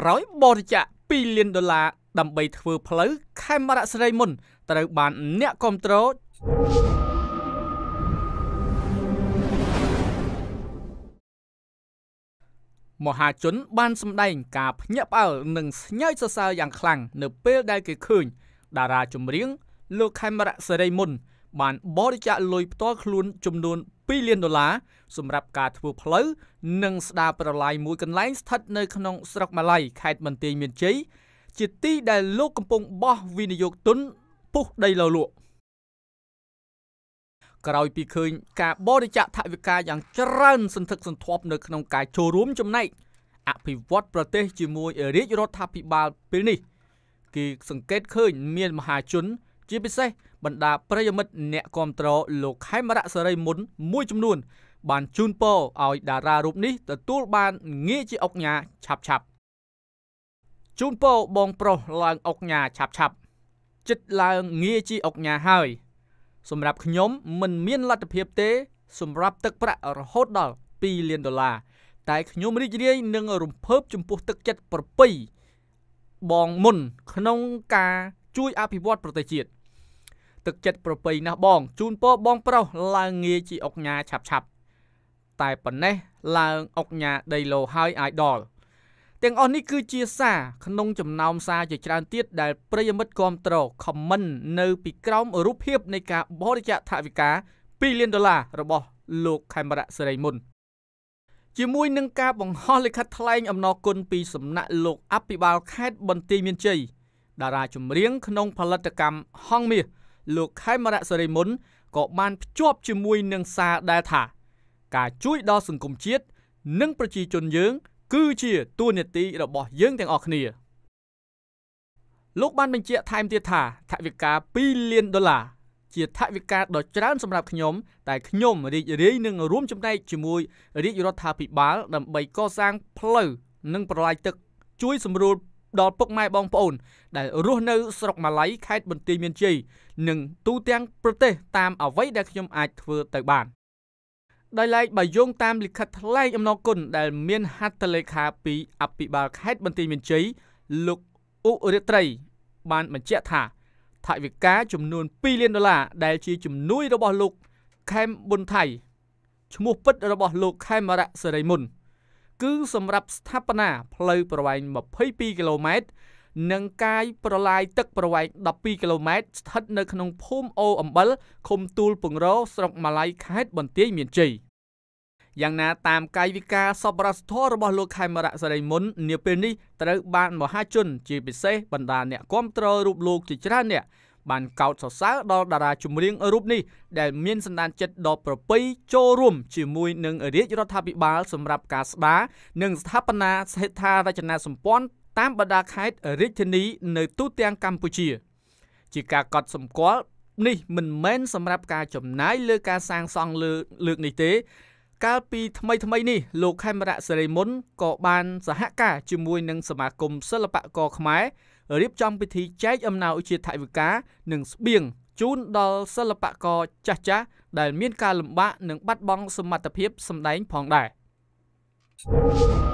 ក្រោយ បរិច្ចាគ2លានដុល្លារដើម្បីធ្វើផ្លូវខេមរៈស្រីមុនត្រូវ បាន អ្នកគ្រប់គ្រងមហាជនបានសម្ដែង ការភ្ញាក់ផ្អើលនិងស្ញើចសរសើរយ៉ាងខ្លាំងនៅពេលដែលគេឃើញតារាចម្រៀងលោកខេមរៈសេរីមុន បាន បរិច្ចាគលុយផ្ទាល់ខ្លួនចំនួន2លានដុល្លារសម្រាប់ការធ្វើផ្លូវនិងស្ដារប្រឡាយមួយកន្លែងស្ថិតនៅក្នុងស្រុកម៉ាឡៃខេត្តបន្ទាយមានជ័យជាទីដែលលោកកំពុងបោះវិនិយោគទុនពុះដីលលក់ក្រោយពីឃើញការបរិច្ចាគថវិកាយ៉ាងច្រើនសន្ធឹកសន្ធាប់នៅក្នុងការចូលរួមចំណែកអភិវឌ្ឍប្រទេសជាមួយរាជរដ្ឋាភិបាលពេលនេះគេសង្កេតឃើញមានមហាជនជាពិសេសបណ្ដាប្រិយមិត្តអ្នកគាំទ្រលោកខេមរៈសេរីមុនមួយចំនួន បានជូនពរឲ្យតារារូបនេះទទួលបាន ងារជាអុកញ៉ាឆាប់ឆាប់ជូនពរបងប្រុសឡើងអុកញ៉ាឆាប់ឆាប់ចិត្តឡើងងារជាអុកញ៉ាហើយ សម្រាប់ខ្ញុំមិនមានលទ្ធភាពទេសម្រាប់ទឹកប្រាក់រហូតដល់2លានដុល្លារតែខ្ញុំរីករាយ និងរំភើបចំពោះទឹកចិត្តប្រពៃបងមុនក្នុងការជួយអភិវឌ្ឍប្រទេសជាតិទឹកចិត្តប្រពៃណាស់បងជូនពរបងប្រុសឡើងងាយជាអុកញ៉ាឆាប់ឆាប់តែប៉ុណ្ណេះឡើងអុកញ៉ាដីឡូហើយអាយដល់ទាំងអស់នេះគឺជាសារក្នុងចំណោមសារជាច្រើនទៀតដែលប្រិយមិត្តគាំទ្រខមមិននៅពីក្រោមរូបភាពនៃការបរិច្ចាគថវិកា2លានដុល្លាររបស់លោកខេមរៈសេរីមុនជាមួយនឹងការបង្ហោះលិខិតថ្លែងអំណរគុណពីសំណាក់លោកអភិបាលខេត្តបន្ទាយមានជ័យតារាចម្រៀងក្នុងផលិតកម្មហងមាសលោកខេមរៈសិរីមុនក៏បានភ្ជាប់ជាមួយនឹងសារដែលថាការជួយដល់សង្គមជាតិនិងប្រជាជនយើង គឺជាទួលនីតិរបស់យើងទាំងអស់គ្នាលោកបានបញ្ជាក់ថែមទៀតថាថវិកា2លានដុល្លារជាថវិកាដ៏ច្រើន សម្រាប់ខ្ញុំតែខ្ញុំរីករាយនឹងរួមចំណែកជាមួយរាជរដ្ឋាភិបាលដើម្បីកសាងផ្លូវនិងប្រឡាយទឹកជួយសម្រួលដល់ពុកម៉ែបងប្អូនដែលរស់នៅស្រុកម៉ាឡៃខេត្តបន្ទាយមានជ័យនិងទូទាំងប្រទេសតាមអ្វីដែលខ្ញុំអាចធ្វើទៅបានដោយឡែកបើយោងតាមលិខិតថ្លែងអំណរគុណដែលមានហត្ថលេខាពីអភិបាលខេត្តបន្ទាយមានជ័យលោកអ៊ុរិត្រី បានបញ្ជាក់ថាថវិកាចំនួន2លានដុល្លារដែលជាជំនួយរបស់លោកខេមប៊ុនថៃឈ្មោះពិតរបស់លោកខេមរៈសេរីមុនគឺសម្រាប់ស្ថាបនាផ្លូវប្រវែង22គីឡូម៉ែត្រនិងកាយប្រឡាយទឹកប្រវែង12គីឡូម៉ែត្រស្ថិតនៅក្នុង ភូមិអូអំបិលឃុំទូលពងរោស្រុកម៉ាឡៃខេត្តបន្ទាយមានជ័យយ៉ាងណាតាមកាយវិការសប្បុរសធម៌របស់លោកខេមរៈសរិមុន នាពេលនេះត្រូវបានមហាជនជាពិសេសបណ្ដាអ្នកគាំទ្ររូបលោកជាច្រើនអ្នកបានកោតសរសើរដល់តារាចម្រៀងរូបនេះដែលមានសន្តានចិត្តដ៏ប្រពៃចូលរួម ជាមួយនឹងរាជរដ្ឋាភិបាលសម្រាប់ការស្ដារនិងស្ថាបនាស្ថិដ្ឋារចនាសម្ព័ន្ធតាមបណ្ដាខេត្តរាជធានី នៅទូទាំងកម្ពុជាជាការកត់សម្គាល់នេះមិនមែនសម្រាប់ការចំណាយលើការសាងសង់លើលើកនេះទេកាលពីថ្មីថ្មីនេះលោកខេមរៈសេរីមុនក៏បាន សហការជាមួយនឹងសមាគមសិល្បករខ្មែររៀបចំពិធីចែកអំណោយជាថវិកានិងស្បៀងជូនដល់សិល្បករចាស់ចាស់ដែលមានការលំបាកនិងបាត់បង់សមត្ថភាពសម្ដែងផងដែរ។